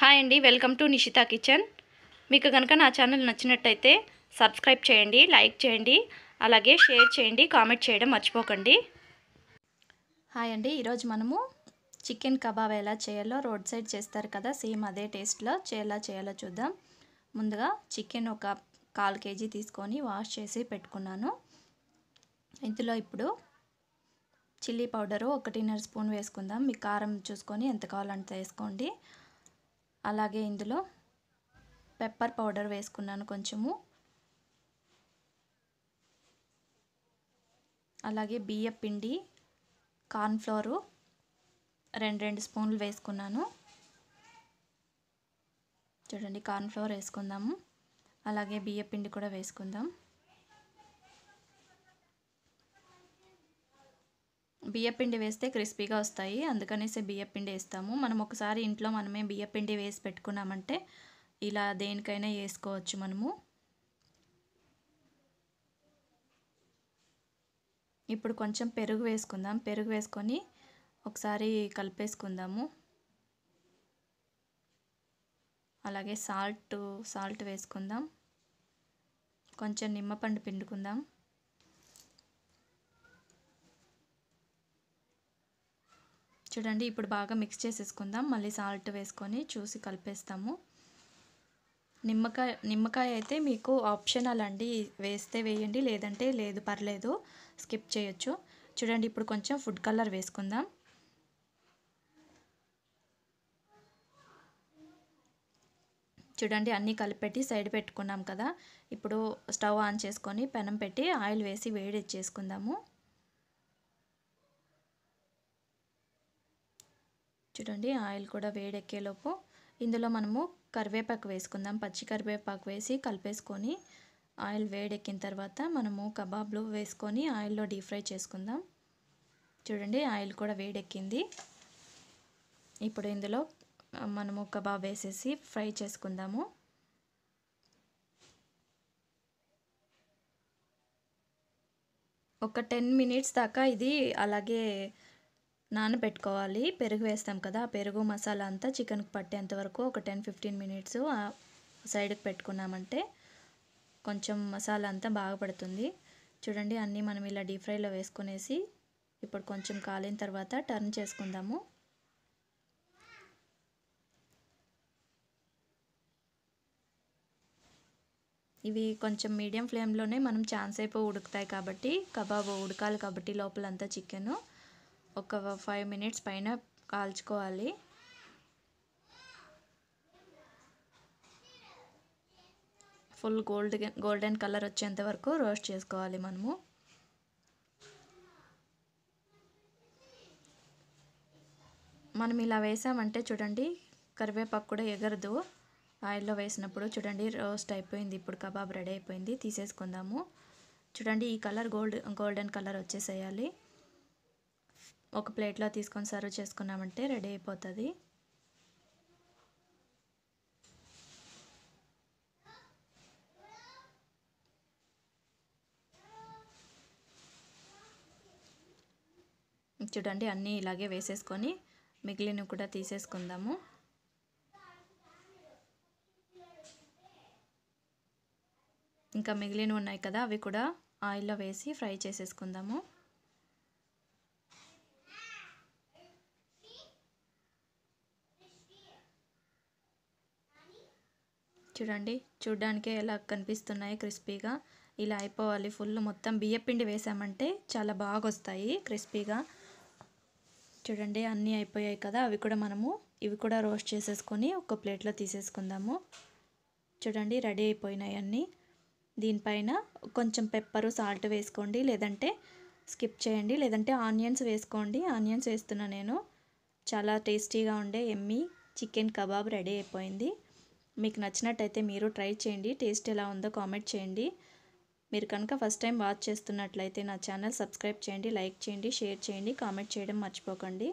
hi అండి welcome to Nishita kitchen మీకు కనుక నా ఛానల్ నచ్చినట్టయితే సబ్స్క్రైబ్ చేయండి లైక్ చేయండి అలాగే షేర్ చేయండి కామెంట్ చేయడం మర్చిపోకండి హాయ్ అండి ఈరోజు మనము చికెన్ కబాబ్ ఎలా చేయాలో రోడ్ సైడ్ చేస్తారు కదా సేమ్ అదే టేస్ట్లో ఎలా చేయాలో చూద్దాం ముందుగా చికెన్ ఒక కాల్ కేజీ తీసుకొని వాష్ చేసి పెట్టుకున్నాను ఇందులో ఇప్పుడు చిల్లీ పౌడరు ఒకటిన్నర స్పూన్ వేసుకుందాం మీ కారం చూసుకొని ఎంత కావాలంటే వేసుకోండి అలాగే ఇందులో పెప్పర్ పౌడర్ వేసుకున్నాను కొంచెము అలాగే బియ్య పిండి కార్న్ఫ్లోరు రెండు రెండు స్పూన్లు వేసుకున్నాను చూడండి కార్న్ఫ్లోర్ వేసుకుందాము అలాగే బియ్య పిండి కూడా వేసుకుందాం బియ్యపిండి వేస్తే క్రిస్పీగా వస్తాయి అందుకనేసి బియ్యపిండి వేస్తాము మనం ఒకసారి ఇంట్లో మనమే బియ్యపిండి వేసి పెట్టుకున్నామంటే ఇలా దేనికైనా వేసుకోవచ్చు మనము ఇప్పుడు కొంచెం పెరుగు వేసుకుందాం పెరుగు వేసుకొని ఒకసారి కలిపేసుకుందాము అలాగే సాల్ట్ సాల్ట్ వేసుకుందాం కొంచెం నిమ్మపండు పిండుకుందాం చూడండి ఇప్పుడు బాగా మిక్స్ చేసేసుకుందాం మళ్ళీ సాల్ట్ వేసుకొని చూసి కలిపేస్తాము నిమ్మకాయ నిమ్మకాయ అయితే మీకు ఆప్షనల్ అండి వేస్తే వేయండి లేదంటే లేదు పర్లేదు స్కిప్ చేయొచ్చు చూడండి ఇప్పుడు కొంచెం ఫుడ్ కలర్ వేసుకుందాం చూడండి అన్నీ కలిపెట్టి సైడ్ పెట్టుకున్నాం కదా ఇప్పుడు స్టవ్ ఆన్ చేసుకొని పెనం పెట్టి ఆయిల్ వేసి వేడి చేసుకుందాము చూడండి ఆయిల్ కూడా వేడెక్కేలోపు ఇందులో మనము కరివేపాకు వేసుకుందాం పచ్చి కరివేపాకు వేసి కలిపేసుకొని ఆయిల్ వేడెక్కిన తర్వాత మనము కబాబ్లు వేసుకొని ఆయిల్లో డీప్ ఫ్రై చేసుకుందాం చూడండి ఆయిల్ కూడా వేడెక్కింది ఇప్పుడు ఇందులో మనము కబాబ్ వేసేసి ఫ్రై చేసుకుందాము ఒక టెన్ మినిట్స్ దాకా ఇది అలాగే నానబెట్టుకోవాలి పెరుగు వేస్తాం కదా ఆ పెరుగు మసాలా అంతా చికెన్కి పట్టేంత వరకు ఒక టెన్ ఫిఫ్టీన్ మినిట్స్ సైడ్కి పెట్టుకున్నామంటే కొంచెం మసాలా అంతా బాగా పడుతుంది చూడండి అన్నీ మనం ఇలా డీప్ ఫ్రైలో వేసుకునేసి ఇప్పుడు కొంచెం కాలిన తర్వాత టర్న్ చేసుకుందాము ఇవి కొంచెం మీడియం ఫ్లేమ్లోనే మనం ఛాన్స్ అయిపో ఉడుకుతాయి కాబట్టి కబాబ్ ఉడకాలి కాబట్టి లోపలంతా చికెను ఒక ఫైవ్ మినిట్స్ పైన కాల్చుకోవాలి ఫుల్ గోల్డ్ గోల్డెన్ కలర్ వచ్చేంత వరకు రోస్ట్ చేసుకోవాలి మనము మనం ఇలా వేసామంటే చూడండి కరివేపాకు కూడా ఎగరదు ఆయిల్లో వేసినప్పుడు చూడండి రోస్ట్ అయిపోయింది ఇప్పుడు కబాబ్ రెడీ అయిపోయింది తీసేసుకుందాము చూడండి ఈ కలర్ గోల్డ్ గోల్డెన్ కలర్ వచ్చేసేయాలి ఒక ప్లేట్లో తీసుకొని సర్వ్ చేసుకున్నామంటే రెడీ అయిపోతుంది చూడండి అన్నీ ఇలాగే వేసేసుకొని మిగిలినవి కూడా తీసేసుకుందాము ఇంకా మిగిలినవి ఉన్నాయి కదా అవి కూడా ఆయిల్లో వేసి ఫ్రై చేసేసుకుందాము చూడండి చూడ్డానికే ఎలా కనిపిస్తున్నాయి క్రిస్పీగా ఇలా అయిపోవాలి ఫుల్ మొత్తం బియ్యపిండి వేసామంటే చాలా బాగా వస్తాయి క్రిస్పీగా చూడండి అన్నీ అయిపోయాయి కదా అవి కూడా మనము ఇవి కూడా రోస్ట్ చేసేసుకొని ఒక ప్లేట్లో తీసేసుకుందాము చూడండి రెడీ అయిపోయినాయి అన్నీ దీనిపైన కొంచెం పెప్పరు సాల్ట్ వేసుకోండి లేదంటే స్కిప్ చేయండి లేదంటే ఆనియన్స్ వేసుకోండి ఆనియన్స్ వేస్తున్నా నేను చాలా టేస్టీగా ఉండే ఎమ్మి చికెన్ కబాబ్ రెడీ అయిపోయింది మీకు నచ్చినట్టయితే మీరు ట్రై చేయండి టేస్ట్ ఎలా ఉందో కామెంట్ చేయండి మీరు కనుక ఫస్ట్ టైం వాచ్ చేస్తున్నట్లయితే నా ఛానల్ సబ్స్క్రైబ్ చేయండి లైక్ చేయండి షేర్ చేయండి కామెంట్ చేయడం మర్చిపోకండి